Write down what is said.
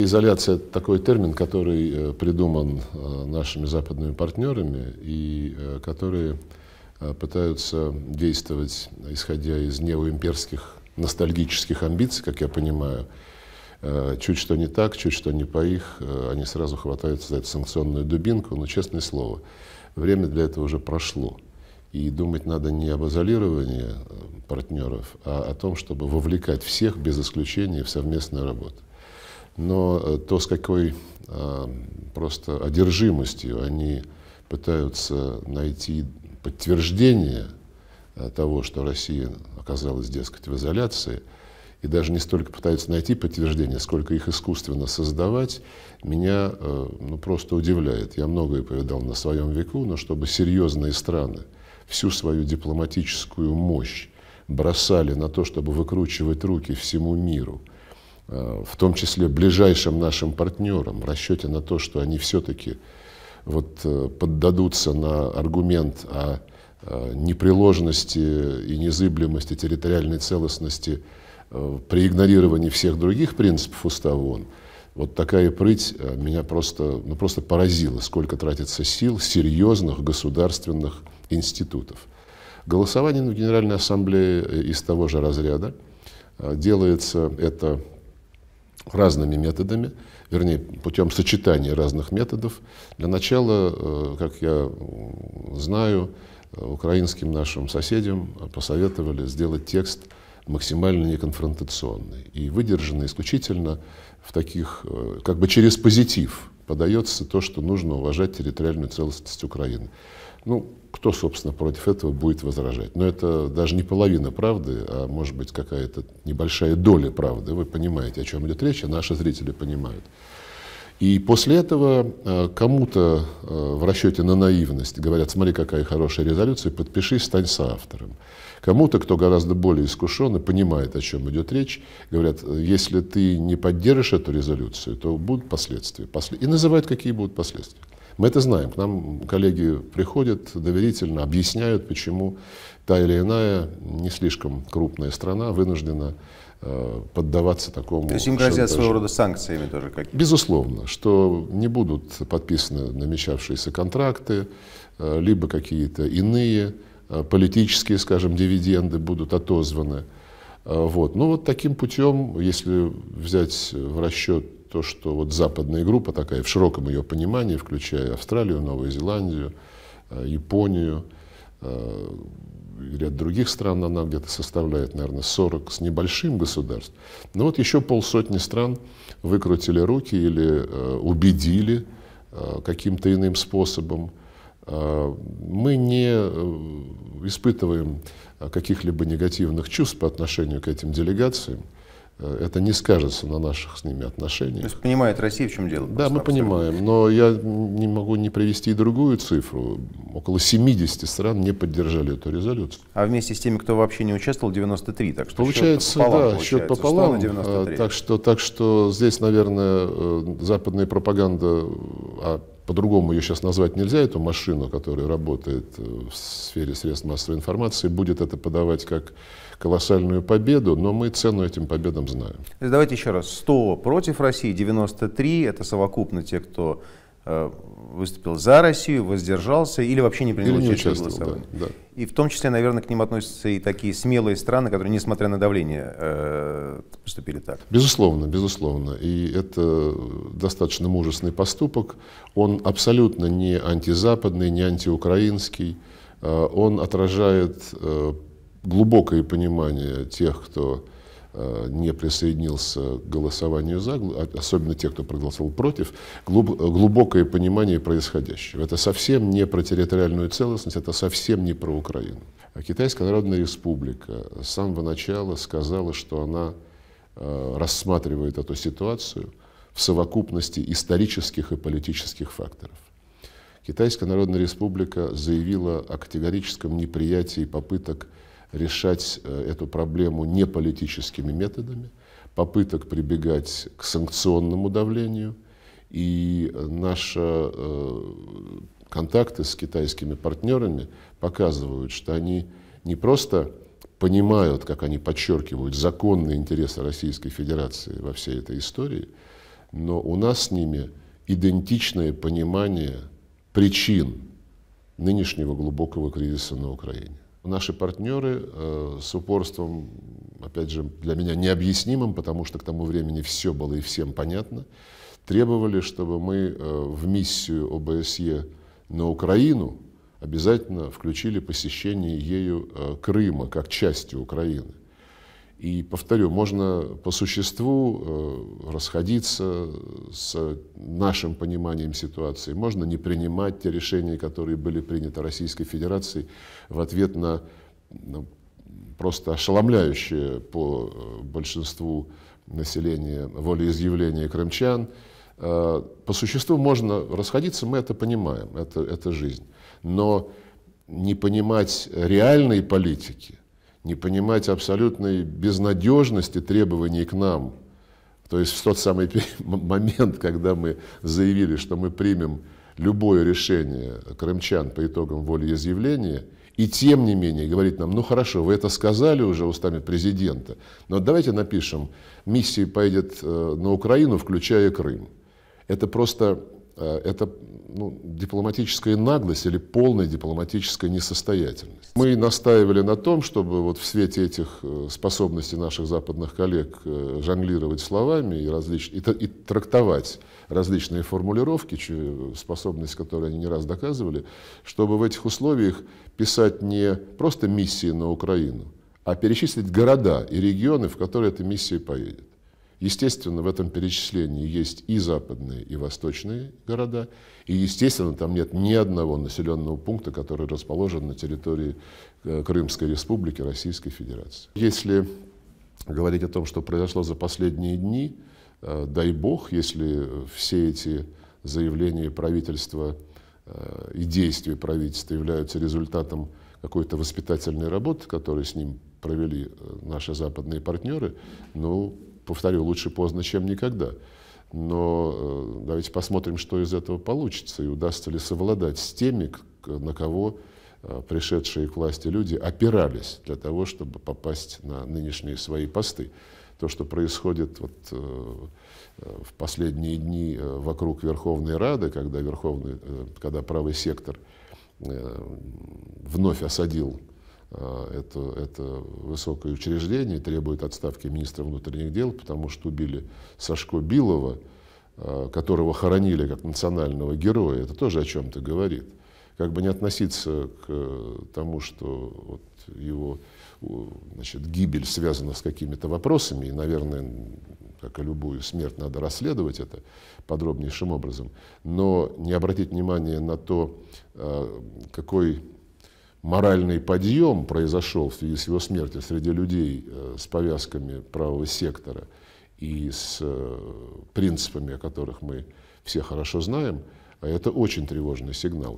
Изоляция – это такой термин, который э, придуман э, нашими западными партнерами и э, которые пытаются действовать, исходя из неоимперских ностальгических амбиций, как я понимаю. Чуть что не так, чуть что не по их, они сразу хватаются за эту санкционную дубинку, но, честное слово, время для этого уже прошло. И думать надо не об изолировании партнеров, а о том, чтобы вовлекать всех без исключения в совместную работу но э, то, с какой э, просто одержимостью они пытаются найти подтверждение э, того, что Россия оказалась, дескать, в изоляции, и даже не столько пытаются найти подтверждение, сколько их искусственно создавать, меня ну, просто удивляет. Я многое повидал на своем веку, но чтобы серьезные страны всю свою дипломатическую мощь бросали на то, чтобы выкручивать руки всему миру – Э, в том числе ближайшим нашим партнерам, в расчете на то, что они все-таки вот э, поддадутся на аргумент о э, непреложности и незыблемости территориальной целостности при игнорировании всех других принципов Устава ООН, вот такая прыть меня просто, ну, просто поразила, сколько тратится сил серьезных государственных институтов. Голосование в Генеральной Ассамблее из того же разряда. Делается это разными методами, вернее, путем сочетания разных методов. Для начала, э, как я знаю, э, украинским нашим соседям посоветовали сделать текст максимально неконфронтационный и выдержанный исключительно в таких, э, как бы через позитив, подается то, что нужно уважать территориальную целостность Украины. Ну, кто, собственно, против этого будет возражать? Но это даже не половина правды, а может быть какая-то небольшая доля правды. Вы понимаете, о чем идет речь, а наши зрители понимают. И после этого э, кому-то э, в расчете на наивность говорят, смотри, какая хорошая резолюция, подпиши, стань соавтором. Кому-то, кто гораздо более искушен и понимает, о чем идет речь, говорят, «Э, если ты не поддержишь эту резолюцию, то будут последствия. И называют, какие будут последствия. Мы это знаем. К нам коллеги приходят доверительно, объясняют, почему та или иная не слишком крупная страна вынуждена Э, поддаваться такому... То есть им грозят своего рода санкциями тоже какие-то? Безусловно, что не будут подписаны намечавшиеся контракты, э, либо какие-то иные э, политические, скажем, дивиденды будут отозваны. Вот. Ну вот таким путем, если взять в расчет то, что вот западная группа такая, в широком ее понимании, включая Австралию, Новую Зеландию, Японию, ряд других стран она где-то составляет, наверное, 40 с небольшим государств. Но ну вот еще полсотни стран выкрутили руки или э, убедили э, каким-то иным способом. Э, мы не э, испытываем э, каких-либо негативных чувств по отношению к этим делегациям. Э, это не скажется на наших с ними отношениях. То есть понимает Россия, в чем дело? Да, мы абсолютно. понимаем, но я не могу не привести и другую цифру. Около 70 стран не поддержали эту резолюцию. А вместе с теми, кто вообще не участвовал, 93, так что получается, счет пополам. Да, получается. счет пополам. 93. А, так что, так что здесь, наверное, э, западная пропаганда, а, по-другому ее сейчас назвать нельзя, эту машину, которая работает э, в сфере средств массовой информации, будет это подавать как колоссальную победу, но мы цену этим победам знаем. Давайте еще раз. 100 против России, 93 — это совокупно те, кто Э, выступил за Россию, воздержался или вообще не принял или участие в голосовании. Да, да. И в том числе, наверное, к ним относятся и такие смелые страны, которые, несмотря на давление, э, поступили так. Безусловно, безусловно. И это достаточно мужественный поступок. Он абсолютно не антизападный, не антиукраинский. Э, он отражает э, глубокое понимание тех, кто Э, не присоединился к голосованию за, а, особенно те, кто проголосовал против, э, глубокое понимание происходящего. Это совсем не про территориальную целостность, это совсем не про Украину. А Китайская Народная Республика с самого начала сказала, что она э, рассматривает эту ситуацию в совокупности исторических и политических факторов. Китайская Народная Республика заявила о категорическом неприятии попыток решать э, эту проблему не политическими методами, попыток прибегать к санкционному давлению. И э, наши э, контакты с китайскими партнерами показывают, что они не просто понимают, как они подчеркивают, законные интересы Российской Федерации во всей этой истории, но у нас с ними идентичное понимание причин нынешнего глубокого кризиса на Украине наши партнеры э, с упорством, опять же, для меня необъяснимым, потому что к тому времени все было и всем понятно, требовали, чтобы мы э, в миссию ОБСЕ на Украину обязательно включили посещение ею э, Крыма как части Украины. И, повторю, можно по существу э, расходиться с нашим пониманием ситуации, можно не принимать те решения, которые были приняты Российской Федерацией в ответ на, ну, просто ошеломляющее по э, большинству населения волеизъявление крымчан. Э, по существу можно расходиться, мы это понимаем, это, это жизнь. Но не понимать реальной политики – не понимать абсолютной безнадежности требований к нам. То есть в тот самый момент, когда мы заявили, что мы примем любое решение крымчан по итогам волеизъявления, и тем не менее говорить нам, ну хорошо, вы это сказали уже устами президента, но давайте напишем, миссия поедет э, на Украину, включая Крым. Это просто Э, это ну, дипломатическая наглость или полная дипломатическая несостоятельность. Мы настаивали на том, чтобы вот в свете этих э, способностей наших западных коллег э, жонглировать словами и, различ... и, и трактовать различные формулировки, способность, которую они не раз доказывали, чтобы в этих условиях писать не просто миссии на Украину, а перечислить города и регионы, в которые эта миссия поедет. Естественно, в этом перечислении есть и западные, и восточные города. И, естественно, там нет ни одного населенного пункта, который расположен на территории э, Крымской Республики Российской Федерации. Если говорить о том, что произошло за последние дни, э, дай бог, если все эти заявления правительства э, и действия правительства являются результатом какой-то воспитательной работы, которую с ним провели наши западные партнеры, ну, повторю, лучше поздно, чем никогда. Но э, давайте посмотрим, что из этого получится, и удастся ли совладать с теми, на кого э, пришедшие к власти люди опирались для того, чтобы попасть на нынешние свои посты. То, что происходит вот, э, в последние дни вокруг Верховной Рады, когда, Верховный, когда правый сектор вновь осадил Э, это, это высокое учреждение требует отставки министра внутренних дел, потому что убили Сашко Билова, э, которого хоронили как национального героя. Это тоже о чем-то говорит. Как бы не относиться к э, тому, что вот его значит, гибель связана с какими-то вопросами, и, наверное, как и любую смерть, надо расследовать это подробнейшим образом, но не обратить внимание на то, какой моральный подъем произошел в связи с его смертью среди людей э, с повязками правого сектора и с э, принципами, о которых мы все хорошо знаем, а это очень тревожный сигнал.